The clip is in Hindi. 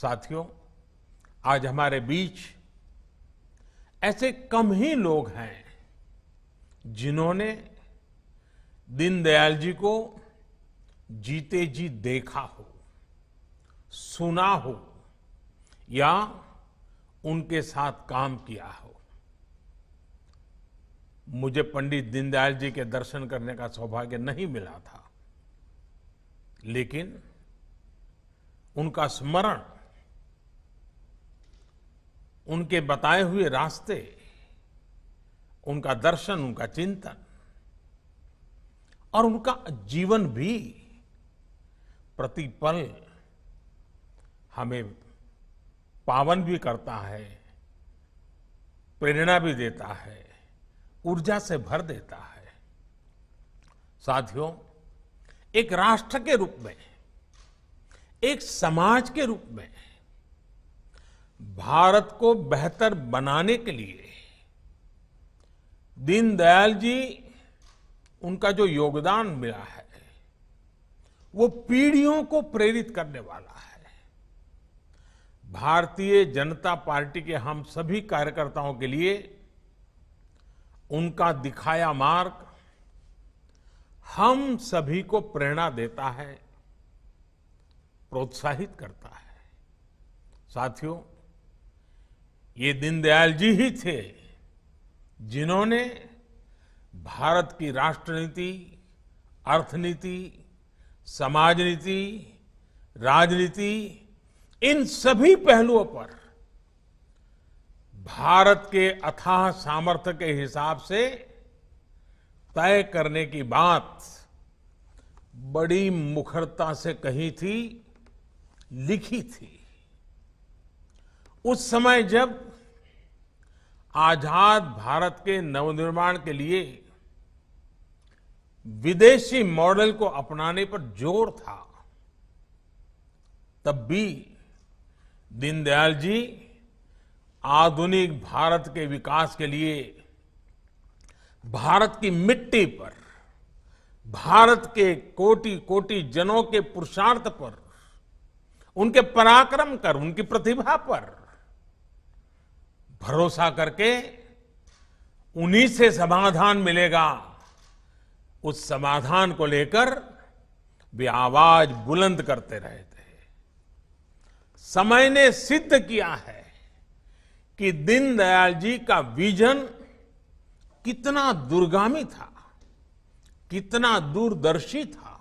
साथियों आज हमारे बीच ऐसे कम ही लोग हैं जिन्होंने दीनदयाल जी को जीते जी देखा हो सुना हो या उनके साथ काम किया हो मुझे पंडित दीनदयाल जी के दर्शन करने का सौभाग्य नहीं मिला था लेकिन उनका स्मरण उनके बताए हुए रास्ते उनका दर्शन उनका चिंतन और उनका जीवन भी प्रतिपल हमें पावन भी करता है प्रेरणा भी देता है ऊर्जा से भर देता है साथियों एक राष्ट्र के रूप में एक समाज के रूप में भारत को बेहतर बनाने के लिए दीनदयाल जी उनका जो योगदान मिला है वो पीढ़ियों को प्रेरित करने वाला है भारतीय जनता पार्टी के हम सभी कार्यकर्ताओं के लिए उनका दिखाया मार्ग हम सभी को प्रेरणा देता है प्रोत्साहित करता है साथियों ये दीनदयाल जी ही थे जिन्होंने भारत की राष्ट्रनीति अर्थनीति समाज नीति राजनीति इन सभी पहलुओं पर भारत के अथाह सामर्थ्य के हिसाब से तय करने की बात बड़ी मुखरता से कही थी लिखी थी उस समय जब आजाद भारत के नवनिर्माण के लिए विदेशी मॉडल को अपनाने पर जोर था तब भी दीनदयाल जी आधुनिक भारत के विकास के लिए भारत की मिट्टी पर भारत के कोटि कोटि जनों के पुरुषार्थ पर उनके पराक्रम कर उनकी प्रतिभा पर भरोसा करके उन्हीं से समाधान मिलेगा उस समाधान को लेकर वे आवाज बुलंद करते रहे थे समय ने सिद्ध किया है कि दीनदयाल जी का विजन कितना दुर्गामी था कितना दूरदर्शी था